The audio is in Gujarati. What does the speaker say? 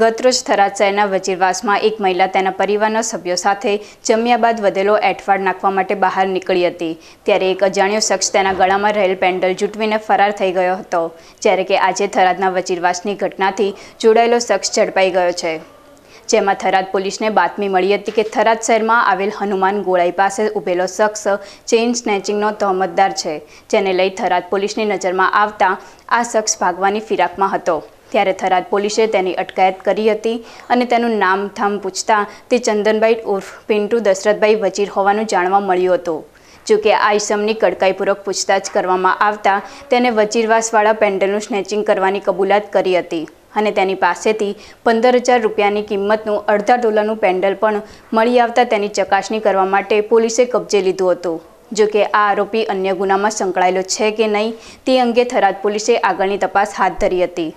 ગતરોજ થરાદ શહેરના વજીરવાસમાં એક મહિલા તેના પરિવારના સભ્યો સાથે જમ્યા બાદ વધેલો એઠવાડ નાખવા માટે બહાર નીકળી હતી ત્યારે એક અજાણ્યો શખ્સ તેના ગળામાં રહેલ પેન્ડલ જૂટવીને ફરાર થઈ ગયો હતો જ્યારે કે આજે થરાદના વજીરવાસની ઘટનાથી જોડાયેલો શખ્સ ઝડપાઈ ગયો છે જેમાં થરાદ પોલીસને બાતમી મળી હતી કે થરાદ શહેરમાં આવેલ હનુમાન ગોળાઈ પાસે ઊભેલો શખ્સ ચેઇન સ્નેચિંગનો તહમતદાર છે જેને લઈ થરાદ પોલીસની નજરમાં આવતા આ શખ્સ ભાગવાની ફિરાકમાં હતો ત્યારે થરાદ પોલીસે તેની અટકાયત કરી હતી અને તેનું નામ થામ પૂછતા તે ચંદનભાઈ ઉર્ફ પિન્ટુ દશરથભાઈ વજીર હોવાનું જાણવા મળ્યું હતું જોકે આ ઇસમની કડકાઈપૂર્વક પૂછતાછ કરવામાં આવતા તેને વજીરવાસવાળા પેન્ડલનું સ્નેચિંગ કરવાની કબૂલાત કરી હતી અને તેની પાસેથી પંદર હજાર રૂપિયાની કિંમતનું અડધા ડોલરનું પેન્ડલ પણ મળી આવતા તેની ચકાસણી કરવા માટે પોલીસે કબજે લીધું હતું જોકે આ આરોપી અન્ય ગુનામાં સંકળાયેલો છે કે નહીં તે અંગે થરાદ પોલીસે આગળની તપાસ હાથ ધરી હતી